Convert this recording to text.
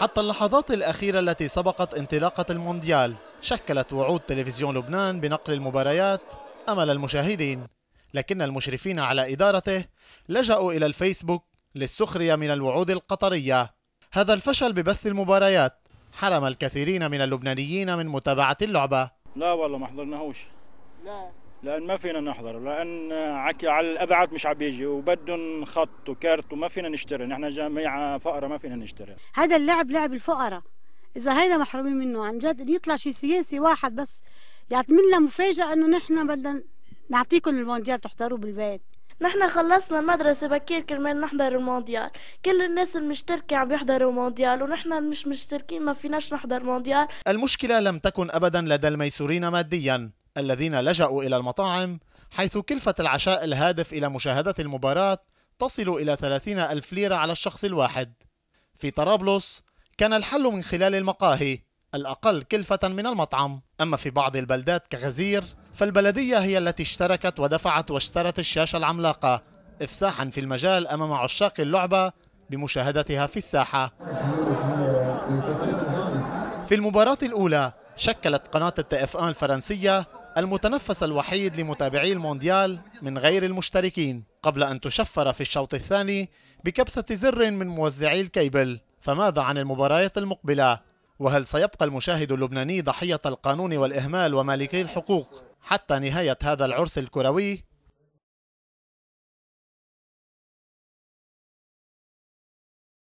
حتى اللحظات الأخيرة التي سبقت انطلاقة المونديال شكلت وعود تلفزيون لبنان بنقل المباريات أمل المشاهدين لكن المشرفين على إدارته لجأوا إلى الفيسبوك للسخرية من الوعود القطرية هذا الفشل ببث المباريات حرم الكثيرين من اللبنانيين من متابعة اللعبة لا والله ما حضرناهوش لا لان ما فينا نحضر لان عك على الابعاد مش عم بيجي وبدهم خط وكارت وما فينا نشتري نحن جميع فقراء ما فينا نشتري هذا اللعب لعب الفقراء اذا هيدا محرومين منه عن جد يطلع شيء سياسي واحد بس يعمل لنا مفاجاه انه نحن بدنا نعطيكم المونديال تحضروه بالبيت نحن خلصنا المدرسة بكير كرمال نحضر المونديال كل الناس المشتركة عم يحضروا المونديال ونحن مش مشتركين ما فيناش نحضر مونديال المشكلة لم تكن أبدا لدى الميسورين ماديا الذين لجأوا إلى المطاعم حيث كلفة العشاء الهادف إلى مشاهدة المباراة تصل إلى 30 ألف ليرة على الشخص الواحد في طرابلس كان الحل من خلال المقاهي الأقل كلفة من المطعم أما في بعض البلدات كغزير فالبلدية هي التي اشتركت ودفعت واشترت الشاشة العملاقة إفساحا في المجال أمام عشاق اللعبة بمشاهدتها في الساحة في المباراة الأولى شكلت قناة التي اف الفرنسية المتنفس الوحيد لمتابعي المونديال من غير المشتركين قبل أن تشفر في الشوط الثاني بكبسة زر من موزعي الكيبل فماذا عن المباريات المقبلة؟ وهل سيبقى المشاهد اللبناني ضحية القانون والإهمال ومالكي الحقوق حتى نهاية هذا العرس الكروي